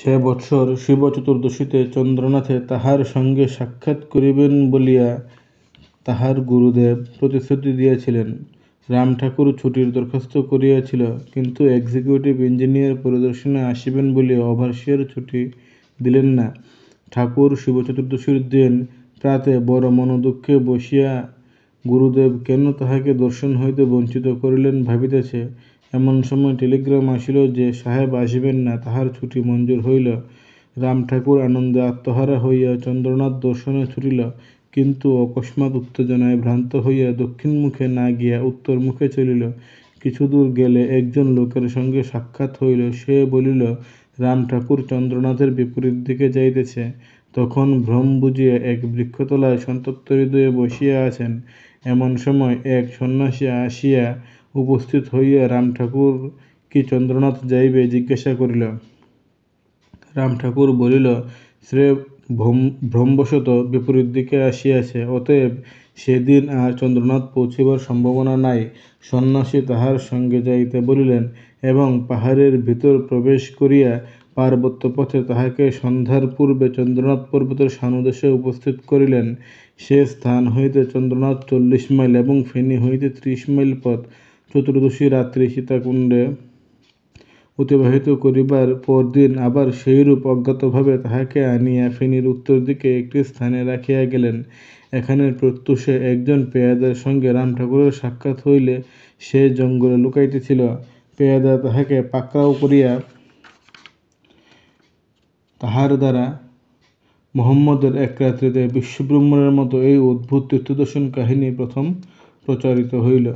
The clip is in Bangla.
সে বৎসর চতুর্দশীতে চন্দ্রনাথে তাহার সঙ্গে সাক্ষাৎ করিবেন বলিয়া তাহার গুরুদেব প্রতিশ্রুতি দিয়াছিলেন রাম ঠাকুর ছুটির দরখাস্ত করিয়াছিল কিন্তু এক্সিকিউটিভ ইঞ্জিনিয়ার পরিদর্শনে আসিবেন বলিয়া ওভারসিয়ার ছুটি দিলেন না ঠাকুর শিব চতুর্দশীর দিন প্রাতে বড় মনোদুঃখে বসিয়া গুরুদেব কেন তাহাকে দর্শন হইতে বঞ্চিত করিলেন ভাবিতেছে এমন সময় টেলিগ্রাম আসিল যে সাহেব আসিবেন না তাহার ছুটি মঞ্জুর হইল রাম ঠাকুর আনন্দে আত্মহারা হইয়া চন্দ্রনাথ দর্শনে ছুটিল কিন্তু অকস্মাৎ উত্তেজনায় ভ্রান্ত হইয়া দক্ষিণ মুখে না গিয়া উত্তর মুখে চলিল কিছু দূর গেলে একজন লোকের সঙ্গে সাক্ষাৎ হইল সে বলিল রাম ঠাকুর চন্দ্রনাথের বিপরীত দিকে যাইতেছে তখন ভ্রম বুঝিয়া এক বৃক্ষতলায় সন্তপ্ত হৃদয়ে বসিয়া আছেন এমন সময় এক সন্ন্যাসী আসিয়া উপস্থিত হইয়া রাম ঠাকুর কি চন্দ্রনাথ যাইবে জিজ্ঞাসা করিল রাম ঠাকুর বলিল সে ভ্রমবশত বিপরীত দিকে আসিয়াছে অতএব সেদিন আর চন্দ্রনাথ পৌঁছিবার সম্ভাবনা নাই সন্ন্যাসী তাহার সঙ্গে যাইতে বলিলেন এবং পাহাড়ের ভিতর প্রবেশ করিয়া পার্বত্য পথে তাহাকে সন্ধ্যার পূর্বে চন্দ্রনাথ পর্বতের সানুদেশে উপস্থিত করিলেন সে স্থান হইতে চন্দ্রনাথ চল্লিশ মাইল এবং ফেনী হইতে ত্রিশ মাইল পথ চতুর্দশী রাত্রি সীতাকুণ্ডে অতিবাহিত করিবার পরদিন আবার সেইরূপ অজ্ঞাতভাবে তাহাকে আনিয়া ফেনীর উত্তর দিকে একটি স্থানে রাখিয়া গেলেন এখানে প্রত্যুষে একজন পেয়াদার সঙ্গে রাম ঠাকুরের সাক্ষাৎ হইলে সে জঙ্গলে লুকাইতেছিল পেয়াদা তাহাকে পাকড়াও করিয়া তাহার দ্বারা মোহাম্মদের এক রাত্রিতে বিশ্বব্রহ্মণের মতো এই অদ্ভুত তীর্থদর্শন কাহিনী প্রথম প্রচারিত হইল